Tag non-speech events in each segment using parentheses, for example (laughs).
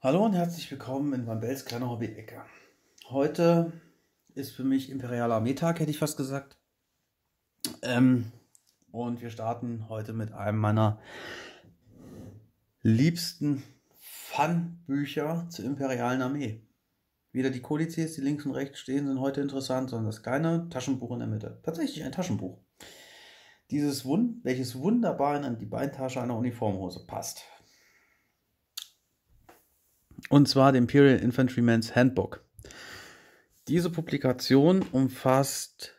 Hallo und herzlich willkommen in Van Bells kleiner Hobby-Ecke. Heute ist für mich Imperialer Armeetag, hätte ich fast gesagt. Ähm, und wir starten heute mit einem meiner liebsten Fun-Bücher zur Imperialen Armee. Weder die Kodizes, die links und rechts stehen, sind heute interessant, sondern das kleine Taschenbuch in der Mitte. Tatsächlich ein Taschenbuch. Dieses Wund, welches wunderbar in die Beintasche einer Uniformhose passt und zwar dem Imperial Infantryman's Handbook. Diese Publikation umfasst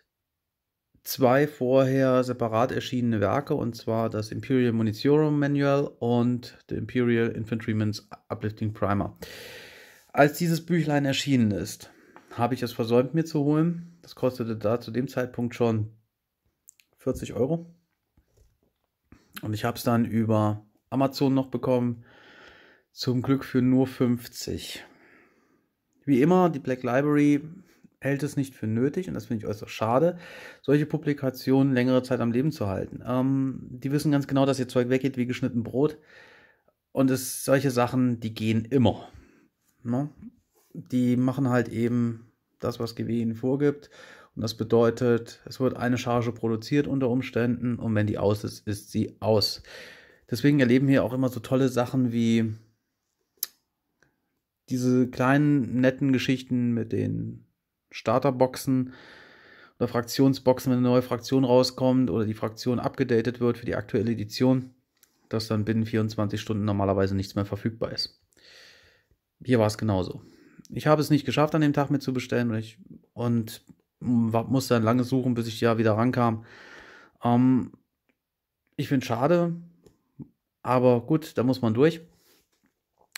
zwei vorher separat erschienene Werke, und zwar das Imperial Munitiorum Manual und The Imperial Infantryman's Uplifting Primer. Als dieses Büchlein erschienen ist, habe ich es versäumt, mir zu holen. Das kostete da zu dem Zeitpunkt schon 40 Euro. Und ich habe es dann über Amazon noch bekommen zum Glück für nur 50. Wie immer, die Black Library hält es nicht für nötig, und das finde ich äußerst schade, solche Publikationen längere Zeit am Leben zu halten. Ähm, die wissen ganz genau, dass ihr Zeug weggeht wie geschnitten Brot. Und es, solche Sachen, die gehen immer. Ne? Die machen halt eben das, was GW ihnen vorgibt. Und das bedeutet, es wird eine Charge produziert unter Umständen und wenn die aus ist, ist sie aus. Deswegen erleben wir auch immer so tolle Sachen wie diese kleinen netten Geschichten mit den Starterboxen oder Fraktionsboxen, wenn eine neue Fraktion rauskommt oder die Fraktion abgedatet wird für die aktuelle Edition, dass dann binnen 24 Stunden normalerweise nichts mehr verfügbar ist. Hier war es genauso. Ich habe es nicht geschafft, an dem Tag mitzubestellen und, ich, und musste dann lange suchen, bis ich ja wieder rankam. Ähm, ich finde es schade, aber gut, da muss man durch.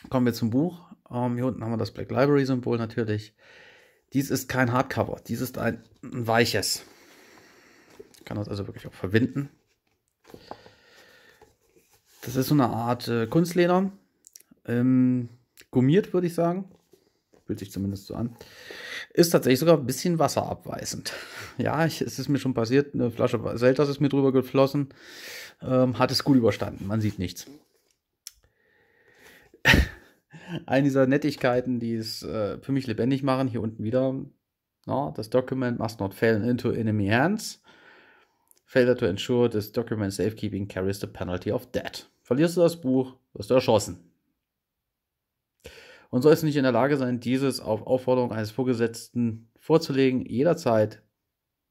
Kommen wir zum Buch. Ähm, hier unten haben wir das Black Library Symbol natürlich. Dies ist kein Hardcover, dies ist ein, ein weiches. Ich kann das also wirklich auch verwinden. Das ist so eine Art äh, Kunstleder. Ähm, gummiert, würde ich sagen. Fühlt sich zumindest so an. Ist tatsächlich sogar ein bisschen wasserabweisend. (laughs) ja, ich, es ist mir schon passiert, eine Flasche Selters ist mir drüber geflossen. Ähm, hat es gut überstanden, man sieht nichts eine dieser Nettigkeiten, die es äh, für mich lebendig machen. Hier unten wieder. No, das Document must not fail into enemy hands. Failure to ensure this document safekeeping carries the penalty of death. Verlierst du das Buch, wirst du erschossen. Und sollst du nicht in der Lage sein, dieses auf Aufforderung eines Vorgesetzten vorzulegen, jederzeit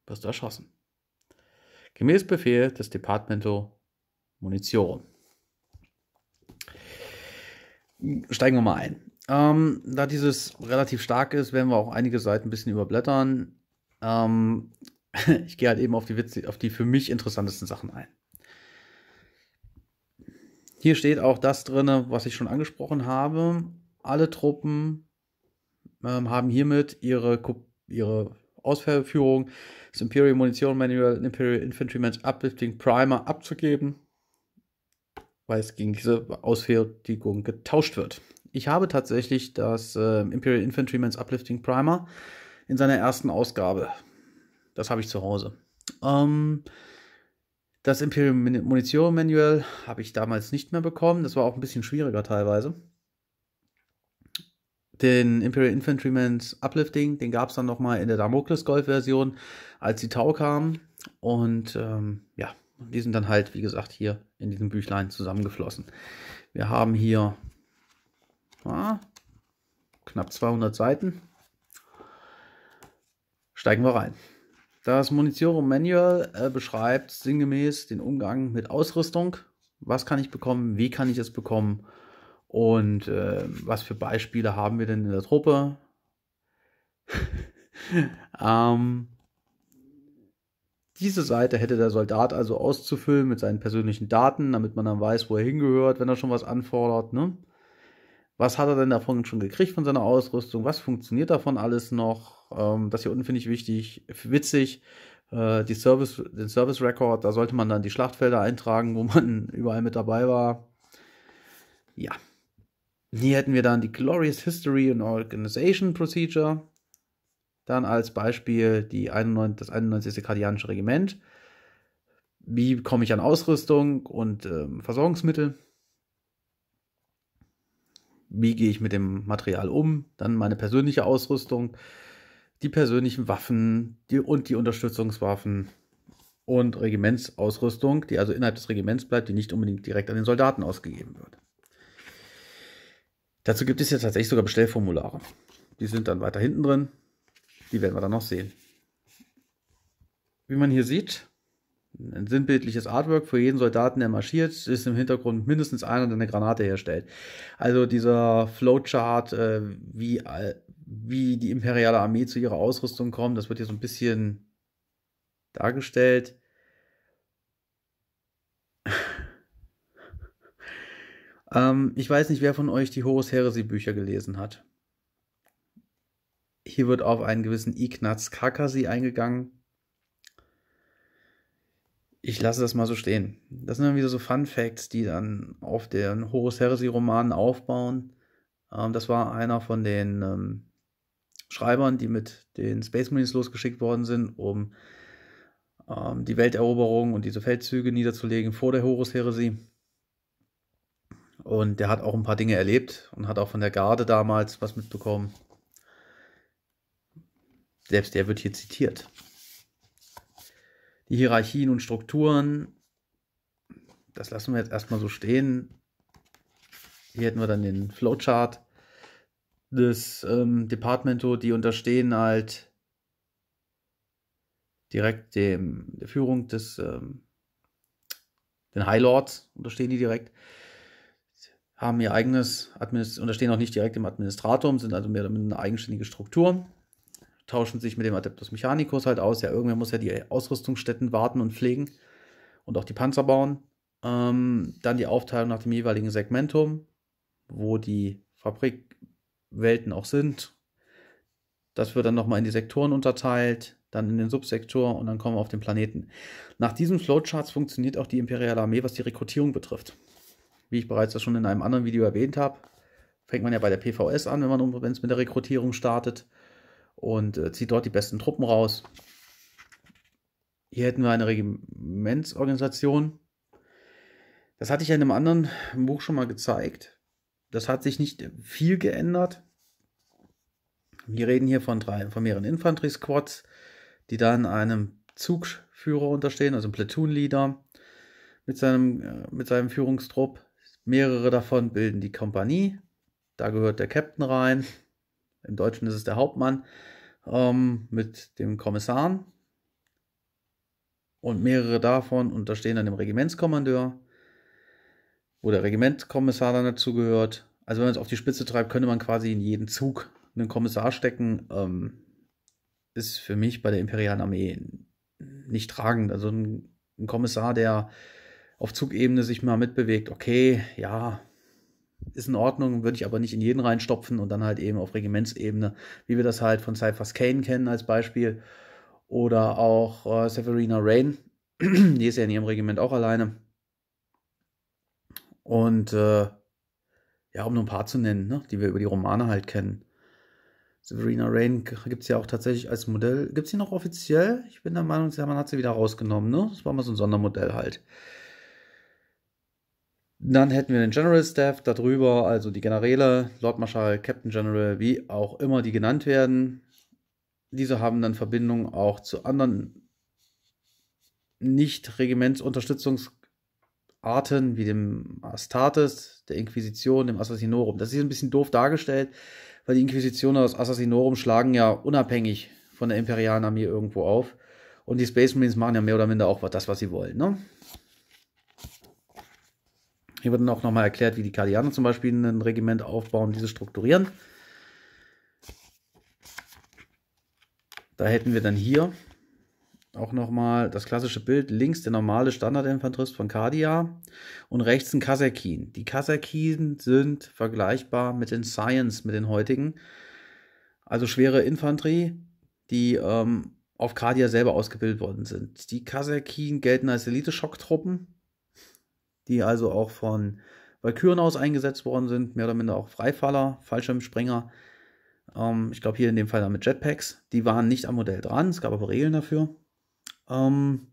wirst du erschossen. Gemäß Befehl des Departamento Munition steigen wir mal ein. Ähm, da dieses relativ stark ist, werden wir auch einige Seiten ein bisschen überblättern. Ähm, (laughs) ich gehe halt eben auf die, Witze, auf die für mich interessantesten Sachen ein. Hier steht auch das drin, was ich schon angesprochen habe. Alle Truppen ähm, haben hiermit ihre, ihre Ausführung des Imperial Munition Manual Imperial Infantryman's Uplifting Primer abzugeben weil es gegen diese Ausfertigung getauscht wird. Ich habe tatsächlich das äh, Imperial Infantryman's Uplifting Primer in seiner ersten Ausgabe. Das habe ich zu Hause. Ähm, das Imperial Munition Manual habe ich damals nicht mehr bekommen. Das war auch ein bisschen schwieriger teilweise. Den Imperial Infantryman's Uplifting, den gab es dann nochmal in der Damokles Golf Version, als die Tau kam. Und ähm, ja, und die sind dann halt, wie gesagt, hier in diesem Büchlein zusammengeflossen. Wir haben hier ja, ah, knapp 200 Seiten. Steigen wir rein. Das Munitiorum Manual äh, beschreibt sinngemäß den Umgang mit Ausrüstung. Was kann ich bekommen? Wie kann ich es bekommen? Und äh, was für Beispiele haben wir denn in der Truppe? (laughs) ähm, diese Seite hätte der Soldat also auszufüllen mit seinen persönlichen Daten, damit man dann weiß, wo er hingehört, wenn er schon was anfordert. Ne? Was hat er denn davon schon gekriegt von seiner Ausrüstung? Was funktioniert davon alles noch? Ähm, das hier unten finde ich wichtig, witzig. Äh, die Service, den Service Record, da sollte man dann die Schlachtfelder eintragen, wo man (laughs) überall mit dabei war. Ja. Hier hätten wir dann die Glorious History and Organization Procedure. Dann als Beispiel die 91, das 91. Kardianische Regiment. Wie komme ich an Ausrüstung und ähm, Versorgungsmittel? Wie gehe ich mit dem Material um? Dann meine persönliche Ausrüstung, die persönlichen Waffen die, und die Unterstützungswaffen und Regimentsausrüstung, die also innerhalb des Regiments bleibt, die nicht unbedingt direkt an den Soldaten ausgegeben wird. Dazu gibt es jetzt tatsächlich sogar Bestellformulare. Die sind dann weiter hinten drin. Die werden wir dann noch sehen. Wie man hier sieht, ein sinnbildliches Artwork für jeden Soldaten, der marschiert, ist im Hintergrund mindestens einer, der eine Granate herstellt. Also dieser Flowchart, äh, wie, wie die imperiale Armee zu ihrer Ausrüstung kommt, das wird hier so ein bisschen dargestellt. (laughs) ähm, ich weiß nicht, wer von euch die Horus Heresy Bücher gelesen hat. Hier wird auf einen gewissen Ignaz Kakasi eingegangen. Ich lasse das mal so stehen. Das sind dann wieder so Fun Facts, die dann auf den Horus Heresy-Romanen aufbauen. Ähm, das war einer von den ähm, Schreibern, die mit den Space Marines losgeschickt worden sind, um ähm, die Welteroberung und diese Feldzüge niederzulegen vor der horus Heresy. Und der hat auch ein paar Dinge erlebt und hat auch von der Garde damals was mitbekommen. Selbst der wird hier zitiert. Die Hierarchien und Strukturen, das lassen wir jetzt erstmal so stehen. Hier hätten wir dann den Flowchart des ähm, Departamento, die unterstehen halt direkt dem, der Führung des ähm, den High Lords, unterstehen die direkt, haben ihr eigenes, Administ unterstehen auch nicht direkt dem Administratum, sind also mehr oder minder eine eigenständige Struktur tauschen sich mit dem Adeptus Mechanicus halt aus. Ja, irgendwer muss ja die Ausrüstungsstätten warten und pflegen und auch die Panzer bauen. Ähm, dann die Aufteilung nach dem jeweiligen Segmentum, wo die Fabrikwelten auch sind. Das wird dann nochmal in die Sektoren unterteilt, dann in den Subsektor und dann kommen wir auf den Planeten. Nach diesen Flowcharts funktioniert auch die Imperiale Armee, was die Rekrutierung betrifft. Wie ich bereits das schon in einem anderen Video erwähnt habe, fängt man ja bei der PVS an, wenn man es mit der Rekrutierung startet und äh, zieht dort die besten Truppen raus. Hier hätten wir eine Regimentsorganisation. Das hatte ich ja in einem anderen Buch schon mal gezeigt. Das hat sich nicht viel geändert. Wir reden hier von, drei, von mehreren Infanterie-Squads, die dann einem Zugführer unterstehen, also einem Platoon-Leader mit seinem, äh, mit seinem Führungstrupp. Mehrere davon bilden die Kompanie. Da gehört der Captain rein. Im Deutschen ist es der Hauptmann ähm, mit dem Kommissaren und mehrere davon unterstehen dann dem Regimentskommandeur, wo der Regimentkommissar dann dazugehört. Also wenn man es auf die Spitze treibt, könnte man quasi in jeden Zug einen Kommissar stecken. Ähm, ist für mich bei der imperialen Armee nicht tragend. Also ein, ein Kommissar, der auf Zugebene sich mal mitbewegt, okay, ja, ist in Ordnung, würde ich aber nicht in jeden reinstopfen und dann halt eben auf Regimentsebene, wie wir das halt von Cyphers Kane kennen als Beispiel oder auch äh, Severina Rain, (clears throat) die ist ja in ihrem Regiment auch alleine. Und äh, ja, um nur ein paar zu nennen, ne, die wir über die Romane halt kennen. Severina Rain gibt es ja auch tatsächlich als Modell. Gibt es sie noch offiziell? Ich bin der Meinung, man hat sie wieder rausgenommen, ne? Das war mal so ein Sondermodell halt. Dann hätten wir den General Staff darüber, also die Generäle, Lord Marshal, Captain General, wie auch immer die genannt werden. Diese haben dann Verbindungen auch zu anderen Nicht-Regimentsunterstützungsarten wie dem Astartes, der Inquisition, dem Assassinorum. Das ist hier ein bisschen doof dargestellt, weil die Inquisitioner aus Assassinorum schlagen ja unabhängig von der imperialen Armee irgendwo auf. Und die Space Marines machen ja mehr oder minder auch das, was sie wollen. Ne? Hier wird dann auch nochmal erklärt, wie die Kardianer zum Beispiel ein Regiment aufbauen, diese strukturieren. Da hätten wir dann hier auch nochmal das klassische Bild. Links der normale Standardinfanterist von Kardia und rechts ein Kasakin. Die Kasakin sind vergleichbar mit den Science, mit den heutigen. Also schwere Infanterie, die ähm, auf Kardia selber ausgebildet worden sind. Die Kasakin gelten als Elite-Schocktruppen die also auch von Valkyren aus eingesetzt worden sind, mehr oder minder auch Freifaller, Fallschirmspringer. Ähm, ich glaube hier in dem Fall dann mit Jetpacks. Die waren nicht am Modell dran, es gab aber Regeln dafür. Ähm,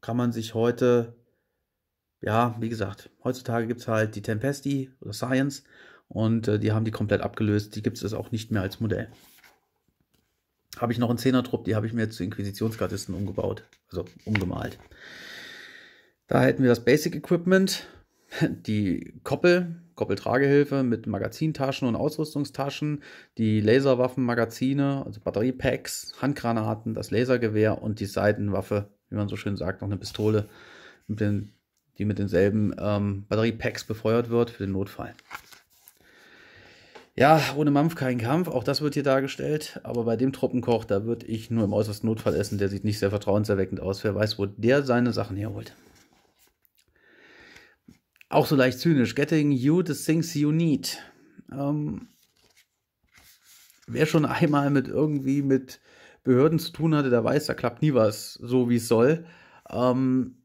kann man sich heute, ja, wie gesagt, heutzutage gibt es halt die Tempesti oder Science und äh, die haben die komplett abgelöst. Die gibt es auch nicht mehr als Modell. Habe ich noch einen Zehner-Trupp, die habe ich mir zu Inquisitionsgardisten umgebaut, also umgemalt. Da hätten wir das Basic Equipment, (laughs) die Koppel, Koppeltragehilfe mit Magazintaschen und Ausrüstungstaschen, die Laserwaffenmagazine, also Batteriepacks, Handgranaten, das Lasergewehr und die Seitenwaffe, wie man so schön sagt, noch eine Pistole, mit den, die mit denselben ähm, Batteriepacks befeuert wird für den Notfall. Ja, ohne Mampf kein Kampf, auch das wird hier dargestellt. Aber bei dem Truppenkoch, da würde ich nur im äußersten Notfall essen. Der sieht nicht sehr vertrauenserweckend aus. Wer weiß, wo der seine Sachen herholt. Auch so leicht zynisch. Getting you the things you need. Ähm, wer schon einmal mit irgendwie mit Behörden zu tun hatte, der weiß, da klappt nie was so, wie es soll. Ähm,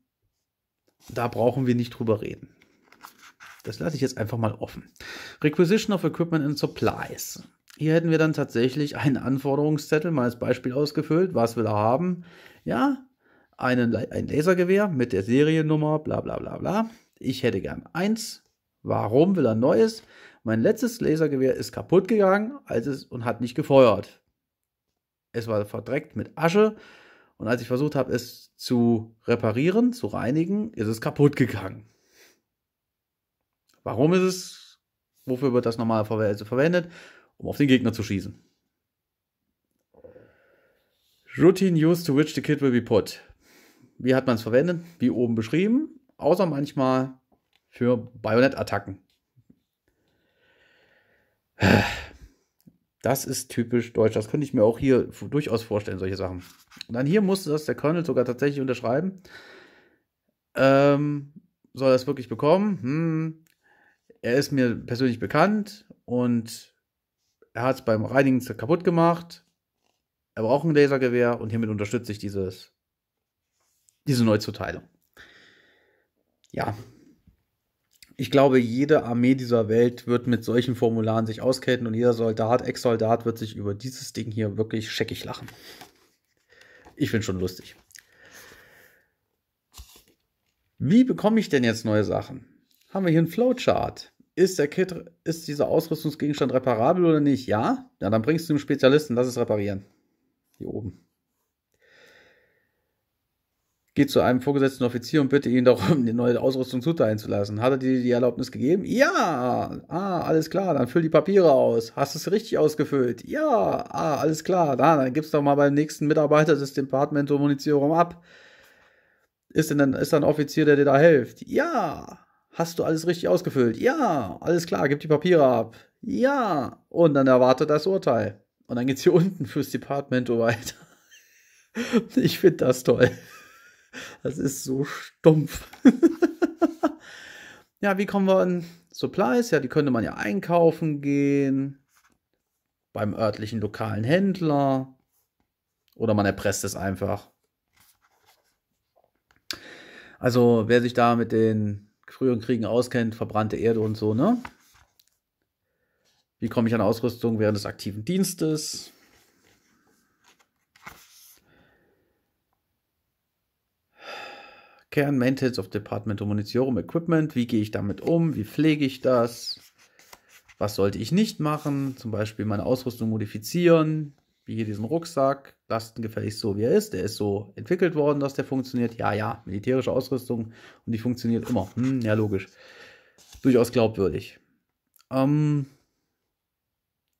da brauchen wir nicht drüber reden. Das lasse ich jetzt einfach mal offen. Requisition of Equipment and Supplies. Hier hätten wir dann tatsächlich einen Anforderungszettel, mal als Beispiel ausgefüllt. Was will er haben? Ja, einen, ein Lasergewehr mit der Seriennummer, bla bla bla bla. Ich hätte gern eins. Warum will er neues? Mein letztes Lasergewehr ist kaputt gegangen als es, und hat nicht gefeuert. Es war verdreckt mit Asche und als ich versucht habe, es zu reparieren, zu reinigen, ist es kaputt gegangen. Warum ist es? Wofür wird das normal also verwendet? Um auf den Gegner zu schießen. Routine used to which the kit will be put. Wie hat man es verwendet? Wie oben beschrieben außer manchmal für Bayonettattacken. Das ist typisch deutsch. Das könnte ich mir auch hier durchaus vorstellen, solche Sachen. Und dann hier musste das der Colonel sogar tatsächlich unterschreiben. Ähm, soll er es wirklich bekommen? Hm. Er ist mir persönlich bekannt und er hat es beim Reinigen kaputt gemacht. Er braucht ein Lasergewehr und hiermit unterstütze ich dieses, diese Neuzuteilung ja, ich glaube, jede Armee dieser Welt wird mit solchen Formularen sich auskennen und jeder Soldat, Ex-Soldat wird sich über dieses Ding hier wirklich scheckig lachen. Ich finde schon lustig. Wie bekomme ich denn jetzt neue Sachen? Haben wir hier einen Flowchart? Ist der Kit, ist dieser Ausrüstungsgegenstand reparabel oder nicht? Ja? Ja, dann bringst du dem Spezialisten, lass es reparieren. Hier oben. Geh zu einem vorgesetzten Offizier und bitte ihn darum, die neue Ausrüstung zuteilen zu lassen. Hat er dir die Erlaubnis gegeben? Ja! Ah, alles klar, dann füll die Papiere aus. Hast du es richtig ausgefüllt? Ja! Ah, alles klar, dann, dann gib's doch mal beim nächsten Mitarbeiter des Departamento Muniziorum ab. Ist denn dann, ist ein Offizier, der dir da hilft? Ja! Hast du alles richtig ausgefüllt? Ja! Alles klar, gib die Papiere ab. Ja! Und dann erwartet das Urteil. Und dann geht's hier unten fürs Departamento weiter. (laughs) ich finde das toll. Das ist so stumpf. (laughs) ja, wie kommen wir an Supplies? Ja, die könnte man ja einkaufen gehen. Beim örtlichen lokalen Händler. Oder man erpresst es einfach. Also, wer sich da mit den früheren Kriegen auskennt, verbrannte Erde und so, ne? Wie komme ich an Ausrüstung während des aktiven Dienstes? Kern Maintenance of Department of Munitiorum Equipment. Wie gehe ich damit um? Wie pflege ich das? Was sollte ich nicht machen? Zum Beispiel meine Ausrüstung modifizieren. Wie hier diesen Rucksack. Lasten gefälligst so, wie er ist. Der ist so entwickelt worden, dass der funktioniert. Ja, ja, militärische Ausrüstung. Und die funktioniert immer. Hm, ja, logisch. Durchaus glaubwürdig. Ähm,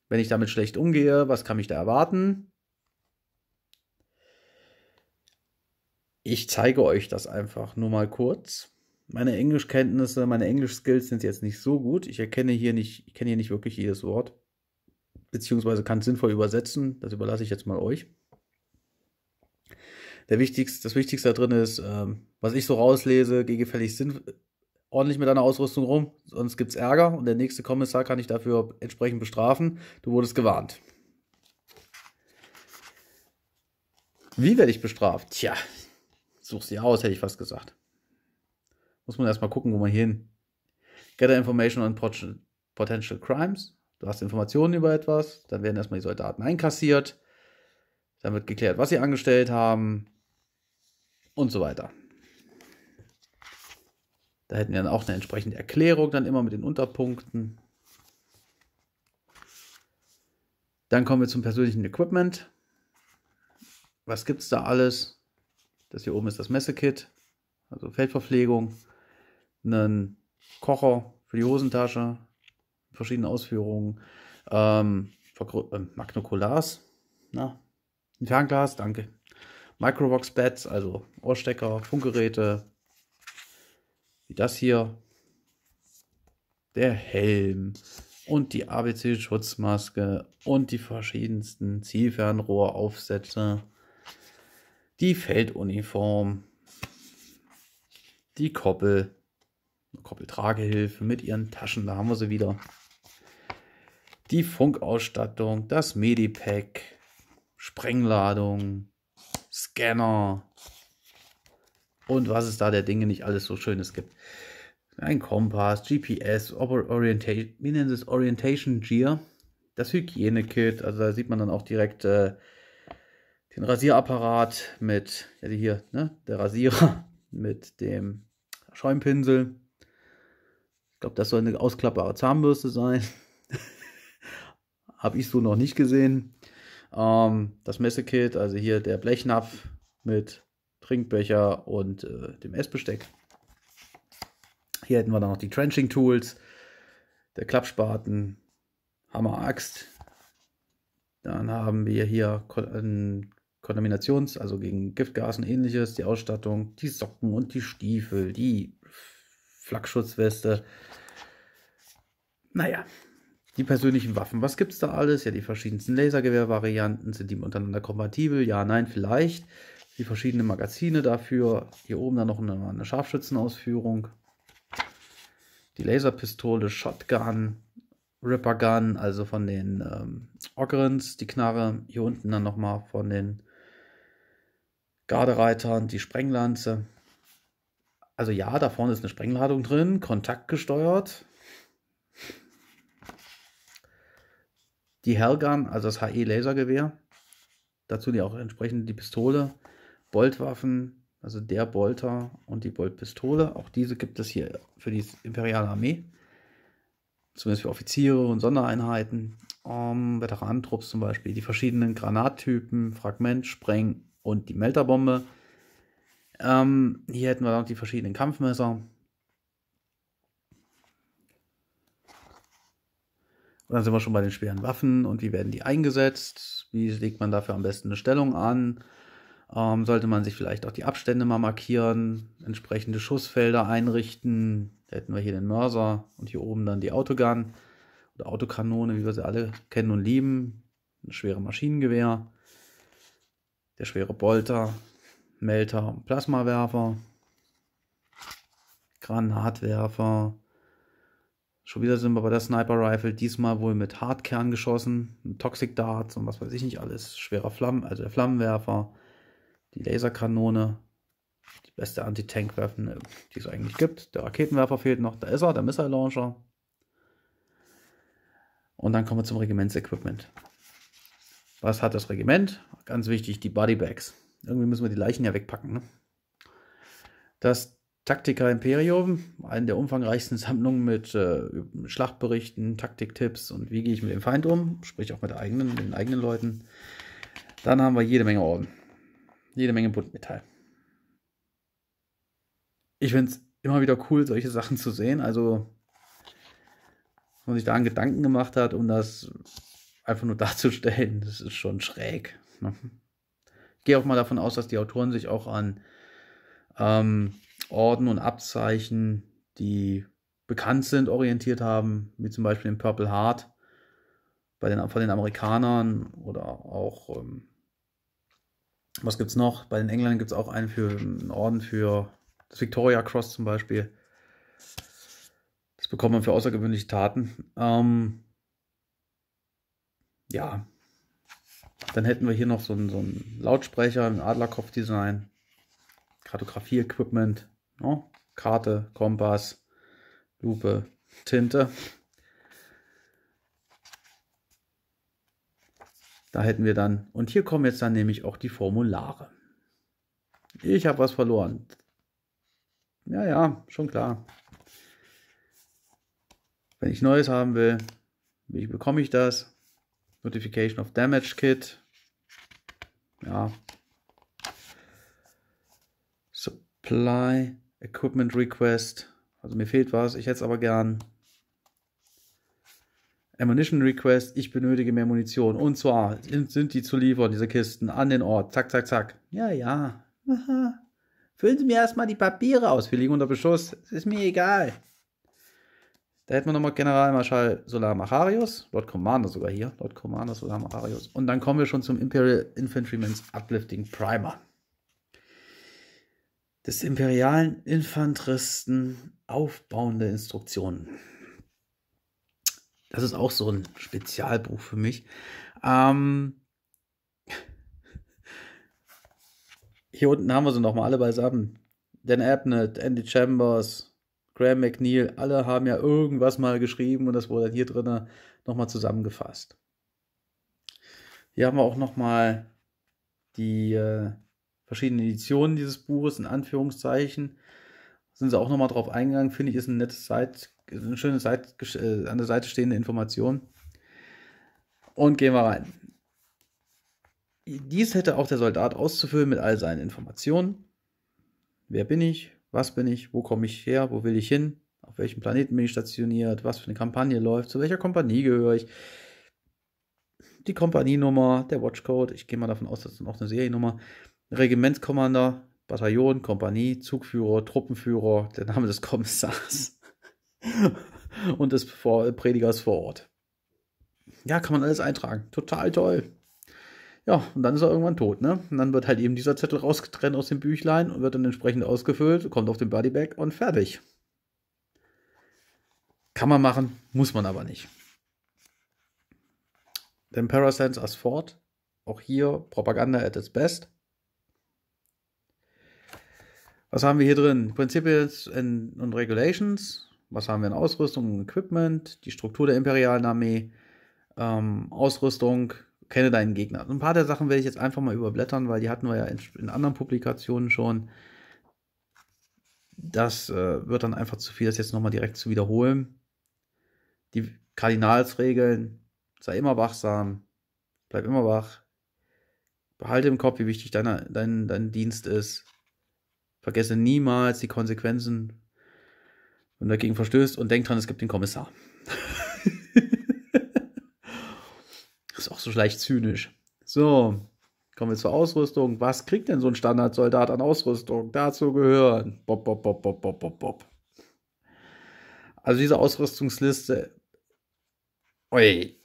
wenn ich damit schlecht umgehe, was kann mich da erwarten? ich zeige euch das einfach nur mal kurz. Meine Englischkenntnisse, meine Englisch-Skills sind jetzt nicht so gut. Ich erkenne hier nicht, ich kenne hier nicht wirklich jedes Wort. Beziehungsweise kann es sinnvoll übersetzen. Das überlasse ich jetzt mal euch. Der wichtigste, das Wichtigste da drin ist, ähm, was ich so rauslese, geh gefälligst sinn, ordentlich mit deiner Ausrüstung rum, sonst gibt es Ärger und der nächste Kommissar kann dich dafür entsprechend bestrafen. Du wurdest gewarnt. Wie werde ich bestraft? Tja, Such sie aus, hätte ich fast gesagt. Muss man erstmal gucken, wo man hin. Gather Information on Potential Crimes. Du hast Informationen über etwas, dann werden erstmal die Soldaten einkassiert, dann wird geklärt, was sie angestellt haben und so weiter. Da hätten wir dann auch eine entsprechende Erklärung, dann immer mit den Unterpunkten. Dann kommen wir zum persönlichen Equipment. Was gibt es da alles? Das hier oben ist das Messekit, also Feldverpflegung, einen Kocher für die Hosentasche, verschiedene Ausführungen, ähm, äh, Magnocolars, na, ein Fernglas, danke. microbox Beds, also Ohrstecker, Funkgeräte, wie das hier, der Helm und die ABC-Schutzmaske und die verschiedensten Zielfernrohraufsätze die Felduniform, die Koppel, Koppeltragehilfe mit ihren Taschen, da haben wir sie wieder, die Funkausstattung, das Medipack, Sprengladung, Scanner und was es da der Dinge nicht alles so Schönes gibt. Ein Kompass, GPS, Orientation, wie nennen sie es, Orientation Gear, das Hygienekit, also da sieht man dann auch direkt, äh, den Rasierapparat mit, also hier, ne, der Rasierer (laughs) mit dem Schäumpinsel. Ich glaube, das soll eine ausklappbare Zahnbürste sein. (laughs) Habe ich so noch nicht gesehen. Ähm, das Messekit, also hier der Blechnapf mit Trinkbecher und äh, dem Essbesteck. Hier hätten wir dann noch die Trenching Tools, der Klappspaten, Hammer, Axt. Dann haben wir hier einen Kontaminations-, also gegen Giftgas und ähnliches, die Ausstattung, die Socken und die Stiefel, die Flakschutzweste. Naja, die persönlichen Waffen, was gibt es da alles? Ja, die verschiedensten Lasergewehrvarianten, sind die untereinander kompatibel? Ja, nein, vielleicht. Die verschiedenen Magazine dafür. Hier oben dann noch eine, Scharfschützenausführung. Die Laserpistole, Shotgun, Ripper Gun, also von den ähm, Oggerins, die Knarre. Hier unten dann nochmal von den Gardereitern die Sprenglanze. Also ja, da vorne ist eine Sprengladung drin, kontaktgesteuert. Die Hellgun, also das HE-Lasergewehr. Dazu die auch entsprechend die Pistole, Boltwaffen, also der Bolter und die Boltpistole. Auch diese gibt es hier für die Imperiale Armee. Zumindest für Offiziere und Sondereinheiten. Um, ähm, Veteranentrupps zum Beispiel. Die verschiedenen Granattypen, Fragment, Spreng, und die Melterbombe. Ähm, hier hätten wir dann die verschiedenen Kampfmesser. Und dann sind wir schon bei den schweren Waffen und wie werden die eingesetzt? Wie legt man dafür am besten eine Stellung an? Ähm, sollte man sich vielleicht auch die Abstände mal markieren, entsprechende Schussfelder einrichten? Da hätten wir hier den Mörser und hier oben dann die Autogun oder Autokanone, wie wir sie alle kennen und lieben. Ein schweres Maschinengewehr der schwere Bolter, Melter, Plasmawerfer, Granatwerfer. Schon wieder sind wir bei der Sniper Rifle, diesmal wohl mit Hartkern geschossen, Toxic Darts und was weiß ich nicht alles. Schwerer Flammen, also der Flammenwerfer, die Laserkanone, die beste Anti-Tank-Waffen, äh, die es eigentlich gibt. Der Raketenwerfer fehlt noch, da ist er, der Missile Launcher. Und dann kommen wir zum Regiments-Equipment. Was hat das Regiment? Ganz wichtig, die Bodybags. Irgendwie müssen wir die Leichen ja wegpacken. Ne? Das Taktika Imperium, eine der umfangreichsten (laughs) Sammlungen mit äh, Schlachtberichten, Taktiktipps und wie gehe ich mit dem Feind um, sprich auch mit eigenen, mit den eigenen Leuten. Dann haben wir jede Menge Orden, jede Menge Buntmetall. Ich finde es immer wieder cool, solche Sachen zu sehen. Also, dass man sich da einen Gedanken gemacht hat, um das einfach nur (laughs) darzustellen, das ist schon schräg. Ne? Ich gehe auch mal davon aus, dass die Autoren sich auch an ähm, Orden und Abzeichen, die bekannt sind, orientiert haben, wie zum Beispiel den Purple Heart bei den, von den Amerikanern oder auch, ähm, was gibt es noch? Bei den Engländern gibt es auch einen, für, einen Orden für das Victoria Cross zum Beispiel. Das bekommt man für außergewöhnliche Taten. Ähm, ja, dann hätten wir hier noch so einen, so einen Lautsprecher im Adlerkopfdesign, Kartografie-Equipment, no? Ne? Karte, Kompass, Lupe, Tinte. Da hätten wir dann, und hier kommen jetzt dann nämlich auch die Formulare. Ich habe was verloren. Ja, ja, schon klar. Wenn ich Neues haben will, wie bekomme ich das? Notification of Damage Kit. Ja. Supply, Equipment Request. Also mir fehlt was, ich hätte es aber gern. Ammunition Request, ich benötige mehr Munition. Und zwar sind die zu liefern, diese Kisten, an den Ort. Zack, zack, zack. Ja, ja. Aha. Füllen Sie mir erstmal die Papiere aus. Wir liegen unter Beschuss. ist mir egal. Da hätten wir nochmal Generalmarschall Solar Macharius, Lord Commander sogar hier, Lord Commander Solar Macharius. Und dann kommen wir schon zum Imperial Infantryman's Uplifting Primer. Des imperialen Infanteristen aufbauende Instruktionen. Das ist auch so ein Spezialbuch für mich. Ähm hier unten haben wir sie nochmal alle beisammen. Dan Abnett, Andy Chambers, Graham McNeil, alle haben ja irgendwas mal geschrieben und das wurde dann hier drinnen nochmal zusammengefasst. Hier haben wir auch nochmal die äh, verschiedenen Editionen dieses Buches in Anführungszeichen. Sind sie auch nochmal drauf eingegangen, finde ich, ist ein nettes Side, eine schöne Seit, äh, an der Seite stehende Information. Und gehen wir rein. Dies hätte auch der Soldat auszufüllen mit all seinen Informationen. Wer bin ich? was bin ich, wo komme ich her, wo will ich hin, auf welchem Planeten bin ich stationiert, was für eine Kampagne läuft, zu welcher Kompanie gehöre ich, die Kompanienummer, der Watchcode, ich gehe mal davon aus, dass es auch eine Seriennummer, Regimentskommander, Bataillon, Kompanie, Zugführer, Truppenführer, der Name des Kommissars (laughs) und des Predigers vor Ort. Ja, kann man alles eintragen. Total toll. Ja, und dann ist er irgendwann tot, ne? Und dann wird halt eben dieser Zettel rausgetrennt aus dem Büchlein und wird dann entsprechend ausgefüllt, kommt auf den Bodybag und fertig. Kann man machen, muss man aber nicht. Denn Parasense as fort. Auch hier Propaganda at its best. Was haben wir hier drin? Principles und Regulations. Was haben wir in Ausrüstung und Equipment? Die Struktur der imperialen Armee. Ähm, Ausrüstung, kenne deinen Gegner. Also ein paar der Sachen werde ich jetzt einfach mal überblättern, weil die hatten wir ja in, in anderen Publikationen schon. Das äh, wird dann einfach zu viel, das jetzt nochmal direkt zu wiederholen. Die Kardinalsregeln, sei immer wachsam, bleib immer wach, behalte im Kopf, wie wichtig deine, dein, dein Dienst ist. Vergesse niemals die Konsequenzen, wenn du dagegen verstößt und denk dran, es gibt den Kommissar. ist auch so leicht zynisch. So, kommen wir zur Ausrüstung. Was kriegt denn so ein Standardsoldat an Ausrüstung? Dazu gehören. Bob, bob, bob, bob, bob, bob, bob. Also diese Ausrüstungsliste. Ui.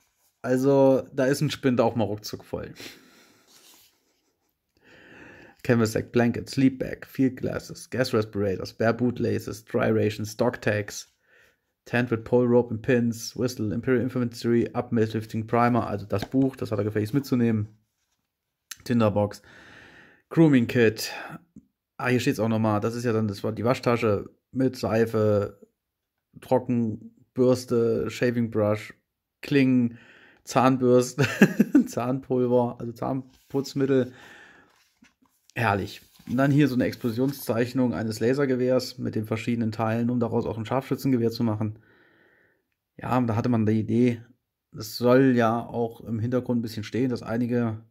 Also, da ist ein Spind auch mal ruckzuck voll. Canvas Sack Blanket, Sleep Bag, Field Glasses, Gas Respirators, Bare Boot Laces, Dry Rations, Stock Tags, Tent with Pole Rope and Pins, Whistle, Imperial Infantry, Up Lifting Primer, also das Buch, das hat er gefälligst mitzunehmen. Tinderbox, Grooming Kit. Ah, hier steht es auch nochmal. Das ist ja dann, das war die Waschtasche mit Seife, Trockenbürste, Shaving Brush, Klingen, Zahnbürste, (laughs) Zahnpulver, also Zahnputzmittel. Herrlich. Und dann hier so eine Explosionszeichnung eines Lasergewehrs mit den verschiedenen Teilen, um daraus auch ein Scharfschützengewehr zu machen. Ja, da hatte man die Idee, es soll ja auch im Hintergrund ein bisschen stehen, dass einige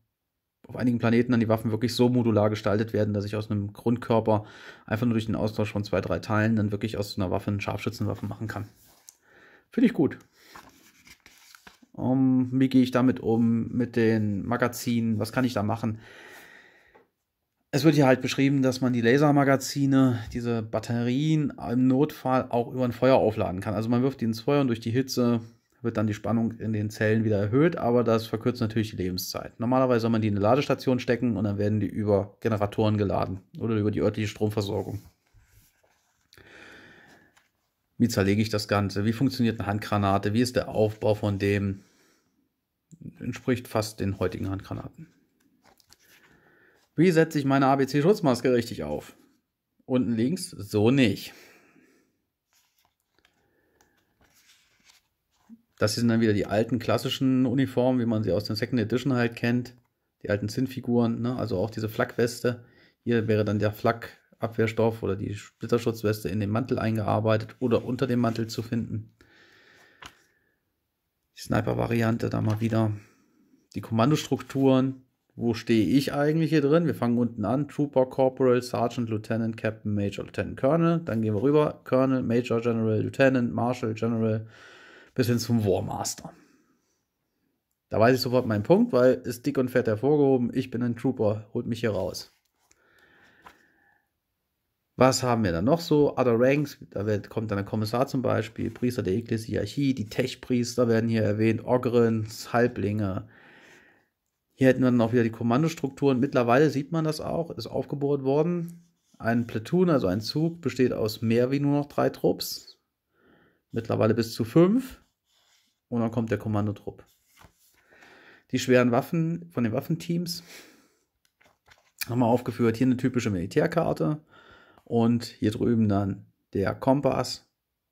auf einigen Planeten dann die Waffen wirklich so modular gestaltet werden, dass ich aus einem Grundkörper einfach nur durch den Austausch von zwei, drei Teilen dann wirklich aus einer Waffe einen Scharfschützenwaffe machen kann. Finde ich gut. Um, ähm, wie gehe ich damit um mit den Magazinen? Was kann ich da machen? es wird hier halt beschrieben, dass man die Lasermagazine, diese Batterien im Notfall auch über ein Feuer aufladen kann. Also man wirft die ins Feuer und durch die Hitze wird dann die Spannung in den Zellen wieder erhöht, aber das verkürzt natürlich die Lebenszeit. Normalerweise soll man die in eine Ladestation stecken und dann werden die über Generatoren geladen oder über die örtliche Stromversorgung. Wie zerlege ich das Ganze? Wie funktioniert eine Handgranate? Wie ist der Aufbau von dem? Entspricht fast den heutigen Handgranaten. Wie setze ich meine ABC-Schutzmaske richtig auf? Unten links, so nicht. Das sind dann wieder die alten klassischen Uniformen, wie man sie aus der Second Edition halt kennt. Die alten Zinnfiguren, ne? also auch diese Flakweste. Hier wäre dann der Flak-Abwehrstoff oder die Splitterschutzweste in den Mantel eingearbeitet oder unter dem Mantel zu finden. Die Sniper-Variante da mal wieder. Die Kommandostrukturen, wo stehe ich eigentlich hier drin? Wir fangen unten an. Trooper, Corporal, Sergeant, Lieutenant, Captain, Major, Lieutenant, Colonel. Dann gehen wir rüber. Colonel, Major, General, Lieutenant, Marshal, General, bis hin zum Warmaster. Da weiß ich sofort meinen Punkt, weil ist dick und fett hervorgehoben. Ich bin ein Trooper, holt mich hier raus. Was haben wir dann noch so? Other Ranks, da wird, kommt dann der Kommissar zum Beispiel, Priester der Ekklesiarchie, die Tech-Priester werden hier erwähnt, Ogrins, Halblinge, hier hätten wir dann auch wieder die Kommandostrukturen. Mittlerweile sieht man das auch, ist aufgebohrt worden. Ein Platoon, also ein Zug, besteht aus mehr wie nur noch drei Trupps. Mittlerweile bis zu fünf. Und dann kommt der Kommandotrupp. Die schweren Waffen von den Waffenteams haben wir aufgeführt. Hier eine typische Militärkarte. Und hier drüben dann der Kompass.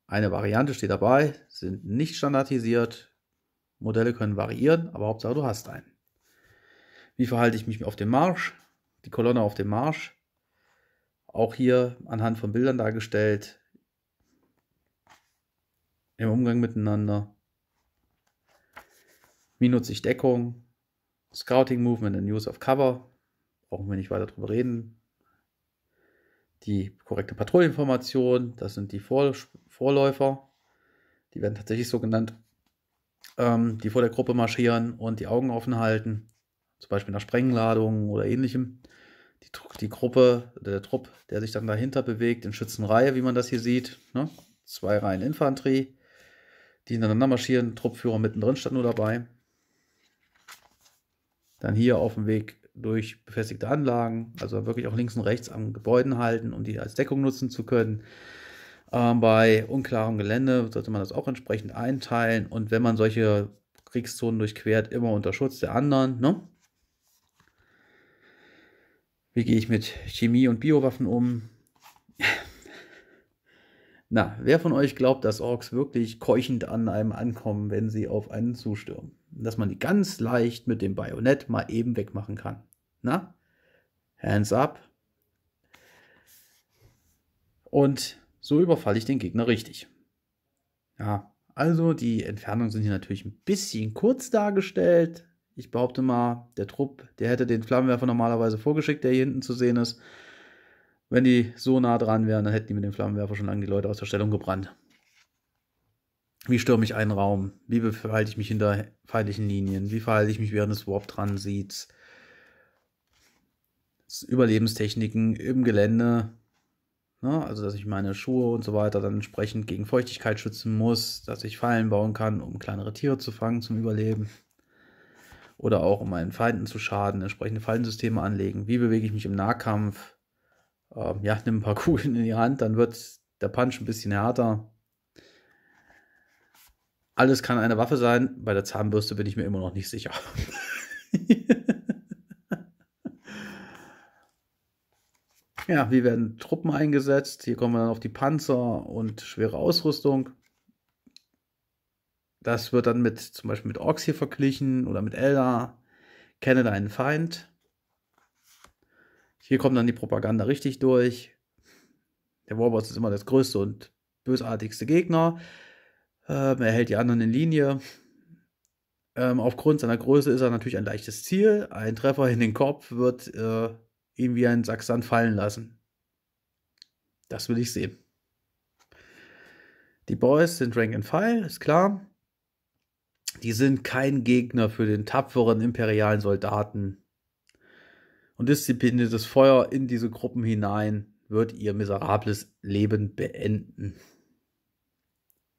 Eine Variante steht dabei, sind nicht standardisiert. Modelle können variieren, aber Hauptsache du hast einen. Wie verhalte ich mich auf dem Marsch? Die Kolonne auf dem Marsch. Auch hier anhand von Bildern dargestellt. Im Umgang miteinander. Wie nutze ich Deckung? Scouting Movement and Use of Cover. Brauchen wir nicht weiter drüber reden. Die korrekte Patrouillenformation, das sind die vor Vorläufer. Die werden tatsächlich so genannt, ähm, die vor der Gruppe marschieren und die Augen offen halten zum Beispiel nach Sprengladungen oder ähnlichem. Die, die Gruppe, der Trupp, der sich dann dahinter bewegt, in Schützenreihe, wie man das hier sieht. Ne? Zwei Reihen Infanterie, die ineinander marschieren, Truppführer mittendrin stand nur dabei. Dann hier auf dem Weg durch befestigte Anlagen, also wirklich auch links und rechts am Gebäuden halten, um die als Deckung nutzen zu können. Ähm, bei unklarem Gelände sollte man das auch entsprechend einteilen und wenn man solche Kriegszonen durchquert, immer unter Schutz der anderen. Ne? Wie gehe ich mit Chemie und Biowaffen um? Na, wer von euch glaubt, dass Orks wirklich keuchend an einem ankommen, wenn sie auf einen zustürmen? Dass man die ganz leicht mit dem Bajonett mal eben wegmachen kann. Na? Hands up. Und so überfalle ich den Gegner richtig. Ja, also die Entfernungen sind hier natürlich ein bisschen kurz dargestellt. Ich behaupte mal, der Trupp, der hätte den Flammenwerfer normalerweise vorgeschickt, der hier hinten zu sehen ist. Wenn die so nah dran wären, dann hätten die mit dem Flammenwerfer schon lange die Leute aus der Stellung gebrannt. Wie stürme ich einen Raum? Wie verhalte ich mich hinter feindlichen Linien? Wie verhalte ich mich während des Warp-Transits? Überlebenstechniken im Gelände. Ne? Also, dass ich meine Schuhe und so weiter dann entsprechend gegen Feuchtigkeit schützen muss, dass ich Fallen bauen kann, um kleinere Tiere zu fangen zum Überleben oder auch um meinen Feinden zu schaden, entsprechende Fallensysteme anlegen. Wie bewege ich mich im Nahkampf? Ähm, ja, nimm ein paar (laughs) Kugeln in die Hand, dann wird der Punch ein bisschen härter. Alles kann eine Waffe sein. Bei der Zahnbürste bin ich mir immer noch nicht sicher. (laughs) ja, wie werden Truppen eingesetzt? Hier kommen wir dann auf die Panzer und schwere Ausrüstung. Das wird dann mit zum Beispiel mit Orks hier verglichen oder mit Elder. Kenne deinen Feind. Hier kommt dann die Propaganda richtig durch. Der Warboss ist immer das größte und bösartigste Gegner. Ähm, er hält die anderen in Linie. Ähm, aufgrund seiner Größe ist er natürlich ein leichtes Ziel. Ein Treffer in den Kopf wird äh, ihn wie ein Sack Sand fallen lassen. Das will ich sehen. Die Boys sind Rank and File, ist klar. Die sind kein Gegner für den tapferen imperialen Soldaten. Und diszipliniertes Feuer in diese Gruppen hinein wird ihr miserables Leben beenden.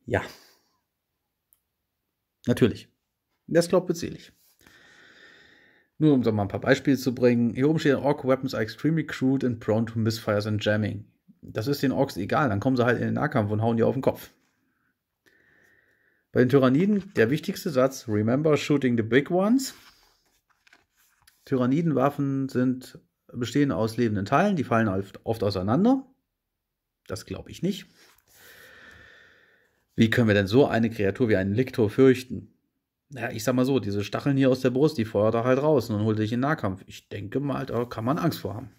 Ja. Natürlich. Das glaubt bezählig. Nur um da mal ein paar Beispiele zu bringen. Hier oben steht, Orc Weapons are extremely crude and prone to misfires and jamming. Das ist den Orks egal, dann kommen sie halt in den Nahkampf und hauen die auf den Kopf. Bei den Tyranniden der wichtigste Satz, remember shooting the big ones. Tyrannidenwaffen sind, bestehen aus lebenden Teilen, die fallen oft, oft auseinander. Das glaube ich nicht. Wie können wir denn so eine Kreatur wie einen Liktor fürchten? Naja, ich sag mal so, diese Stacheln hier aus der Brust, die feuert er halt raus und dann holt er dich in Nahkampf. Ich denke mal, da kann man Angst vor haben.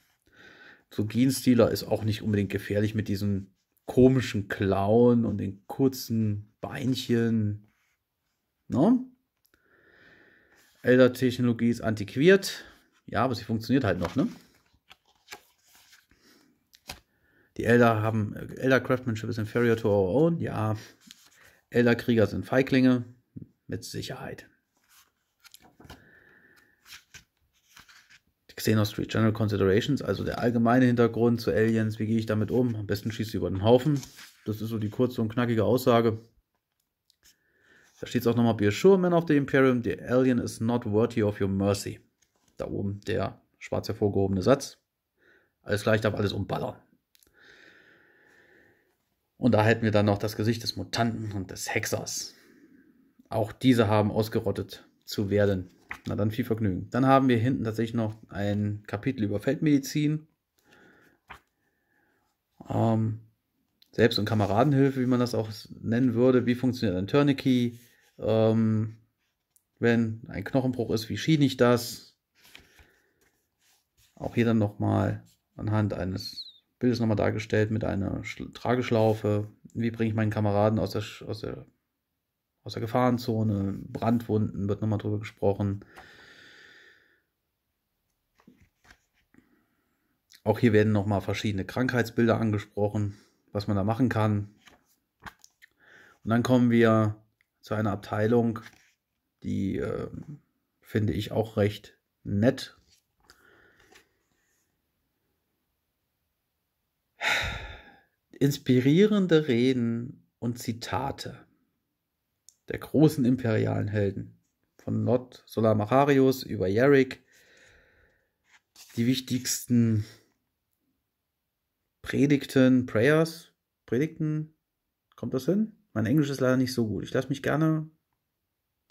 So Genstealer ist auch nicht unbedingt gefährlich mit diesen komischen Klauen und den kurzen Beinchen. Ne? Elder Technologie ist antiquiert. Ja, aber sie funktioniert halt noch, ne? Die Elder haben, äh, Elder Craftsmanship ist inferior to our own. Ja, Elder Krieger sind Feiglinge. Mit Sicherheit. Xenos Street General Considerations, also der allgemeine Hintergrund zu Aliens, wie gehe ich damit um? Am besten schieße ich über den Haufen. Das ist so die kurze und knackige Aussage. Da steht es auch nochmal, be sure, man of the Imperium, the alien is not worthy of your mercy. Da oben der schwarz hervorgehobene Satz. Alles gleich, darf alles umballern. Und da hätten wir dann noch das Gesicht des Mutanten und des Hexers. Auch diese haben ausgerottet zu werden. Na dann viel Vergnügen. Dann haben wir hinten tatsächlich noch ein Kapitel über Feldmedizin. Ähm, Selbst- und Kameradenhilfe, wie man das auch nennen würde. Wie funktioniert ein Tourniquet? Ähm, wenn ein Knochenbruch ist, wie schien ich das? Auch hier dann nochmal anhand eines Bildes nochmal dargestellt mit einer Trageschlaufe. Wie bringe ich meinen Kameraden aus der, aus der, aus der Gefahrenzone? Brandwunden wird nochmal drüber gesprochen. Auch hier werden nochmal verschiedene Krankheitsbilder angesprochen, was man da machen kann. Und dann kommen wir zu einer Abteilung, die äh, finde ich auch recht nett. Inspirierende Reden und Zitate der großen imperialen Helden. Von Not Solamacharius über Yarrick. Die wichtigsten Predigten, Prayers, Predigten, kommt das hin? Mein Englisch ist leider nicht so gut. Ich lasse mich gerne,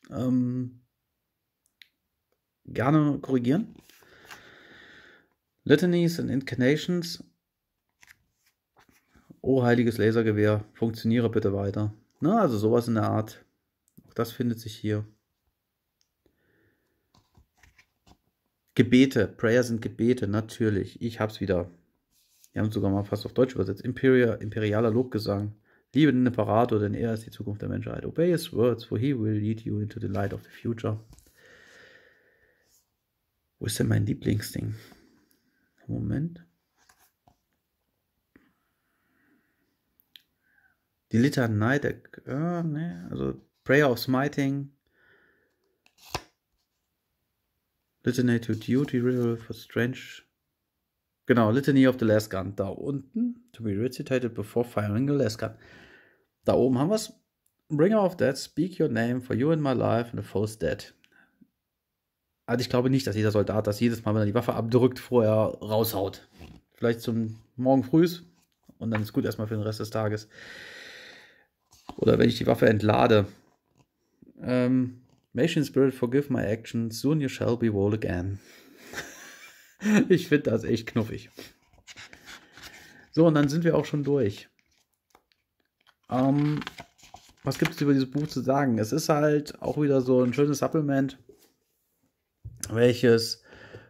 ähm, gerne korrigieren. Litanies and Incarnations. Oh, heiliges Lasergewehr, funktioniere bitte weiter. Na, ne, also sowas in der Art. Auch das findet sich hier. Gebete, Prayer sind Gebete, natürlich. Ich hab's wieder. Wir haben es sogar mal fast auf Deutsch übersetzt. Imperial, imperialer Lobgesang. Liebe den Imperator, denn er ist die Zukunft der Menschheit. Obey his words, for he will lead you into the light of the future. Wo ist denn mein Lieblingsding? Moment. Die Litanei der. Äh, ne, also Prayer of Smiting. Litanei to Duty Ritual for Strange Genau, Litany of the Last Gun. Da unten, to be recitated before firing the last gun. Da oben haben wir es. Bringer of Death, speak your name for you in my life and the foe's dead. Also ich glaube nicht, dass jeder Soldat das jedes Mal, wenn er die Waffe abdrückt, vorher raushaut. Vielleicht zum Morgen frühs und dann ist gut erstmal für den Rest des Tages. Oder wenn ich die Waffe entlade. Ähm, May Spirit forgive my actions, soon you shall be whole again. (laughs) ich finde das echt knuffig. So, und dann sind wir auch schon durch. Ähm, was gibt es über dieses Buch zu sagen? Es ist halt auch wieder so ein schönes Supplement, welches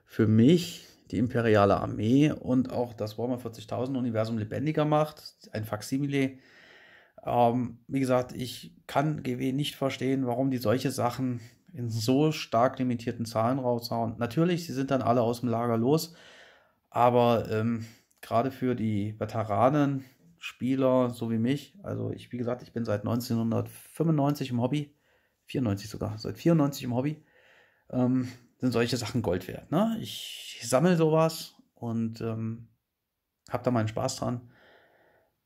für mich die imperiale Armee und auch das Warhammer 40.000 Universum lebendiger macht. Ein Faximile. Ähm, wie gesagt, ich kann GW nicht verstehen, warum die solche Sachen in so stark limitierten Zahlen raushauen. Natürlich, sie sind dann alle aus dem Lager los, aber ähm, gerade für die Veteranen, Spieler, so wie mich, also ich, wie gesagt, ich bin seit 1995 im Hobby, 94 sogar, seit 94 im Hobby, ähm, sind solche Sachen Gold wert. Ne? Ich sammle sowas und ähm, habe da meinen Spaß dran.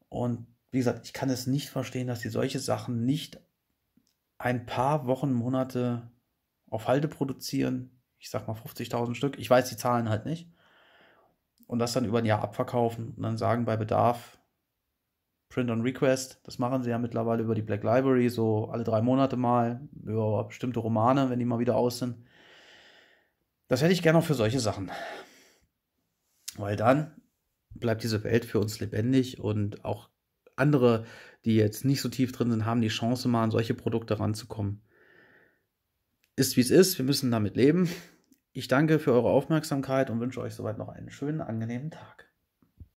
Und wie gesagt, ich kann es nicht verstehen, dass sie solche Sachen nicht ein paar Wochen, Monate auf Halde produzieren. Ich sag mal 50.000 Stück. Ich weiß die Zahlen halt nicht. Und das dann über ein Jahr abverkaufen und dann sagen bei Bedarf Print on Request. Das machen sie ja mittlerweile über die Black Library, so alle drei Monate mal, über bestimmte Romane, wenn die mal wieder aus sind. Das hätte ich gerne auch für solche Sachen. Weil dann bleibt diese Welt für uns lebendig und auch andere die jetzt nicht so tief drin sind, haben die Chance, mal an solche Produkte ranzukommen. Ist wie es ist, wir müssen damit leben. Ich danke für eure Aufmerksamkeit und wünsche euch soweit noch einen schönen, angenehmen Tag.